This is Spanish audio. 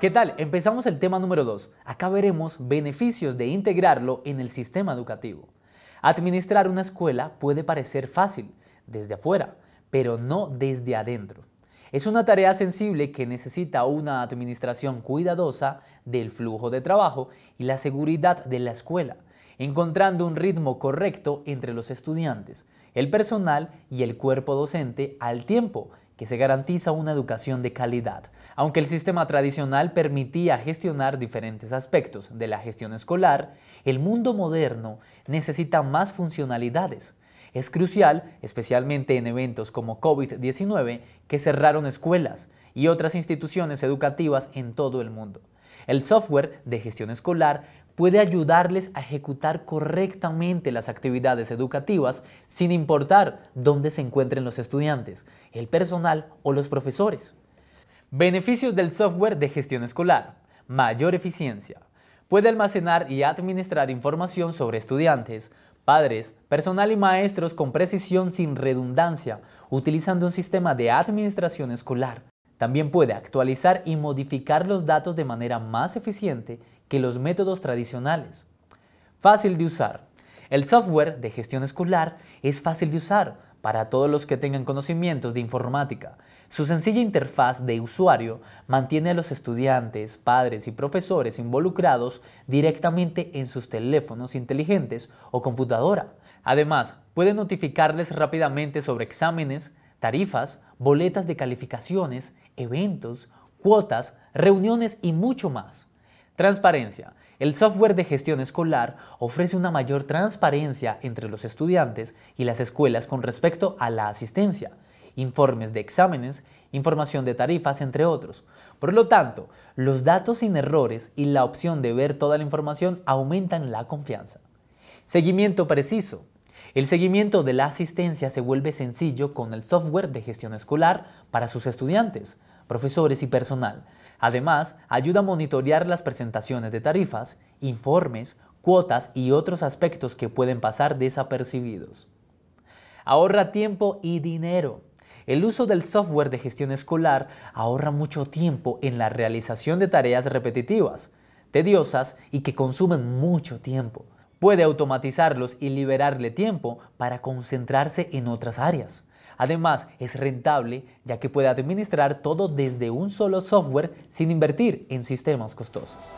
¿Qué tal? Empezamos el tema número 2. Acá veremos beneficios de integrarlo en el sistema educativo. Administrar una escuela puede parecer fácil desde afuera, pero no desde adentro. Es una tarea sensible que necesita una administración cuidadosa del flujo de trabajo y la seguridad de la escuela, encontrando un ritmo correcto entre los estudiantes, el personal y el cuerpo docente al tiempo que se garantiza una educación de calidad. Aunque el sistema tradicional permitía gestionar diferentes aspectos de la gestión escolar, el mundo moderno necesita más funcionalidades. Es crucial, especialmente en eventos como COVID-19, que cerraron escuelas y otras instituciones educativas en todo el mundo. El software de gestión escolar puede ayudarles a ejecutar correctamente las actividades educativas sin importar dónde se encuentren los estudiantes, el personal o los profesores. Beneficios del software de gestión escolar. Mayor eficiencia. Puede almacenar y administrar información sobre estudiantes, padres, personal y maestros con precisión sin redundancia, utilizando un sistema de administración escolar. También puede actualizar y modificar los datos de manera más eficiente que los métodos tradicionales. Fácil de usar. El software de gestión escolar es fácil de usar para todos los que tengan conocimientos de informática. Su sencilla interfaz de usuario mantiene a los estudiantes, padres y profesores involucrados directamente en sus teléfonos inteligentes o computadora. Además, puede notificarles rápidamente sobre exámenes, tarifas, boletas de calificaciones, eventos, cuotas, reuniones y mucho más. Transparencia. El software de gestión escolar ofrece una mayor transparencia entre los estudiantes y las escuelas con respecto a la asistencia, informes de exámenes, información de tarifas, entre otros. Por lo tanto, los datos sin errores y la opción de ver toda la información aumentan la confianza. Seguimiento preciso. El seguimiento de la asistencia se vuelve sencillo con el software de gestión escolar para sus estudiantes, profesores y personal. Además, ayuda a monitorear las presentaciones de tarifas, informes, cuotas y otros aspectos que pueden pasar desapercibidos. Ahorra tiempo y dinero. El uso del software de gestión escolar ahorra mucho tiempo en la realización de tareas repetitivas, tediosas y que consumen mucho tiempo. Puede automatizarlos y liberarle tiempo para concentrarse en otras áreas. Además, es rentable ya que puede administrar todo desde un solo software sin invertir en sistemas costosos.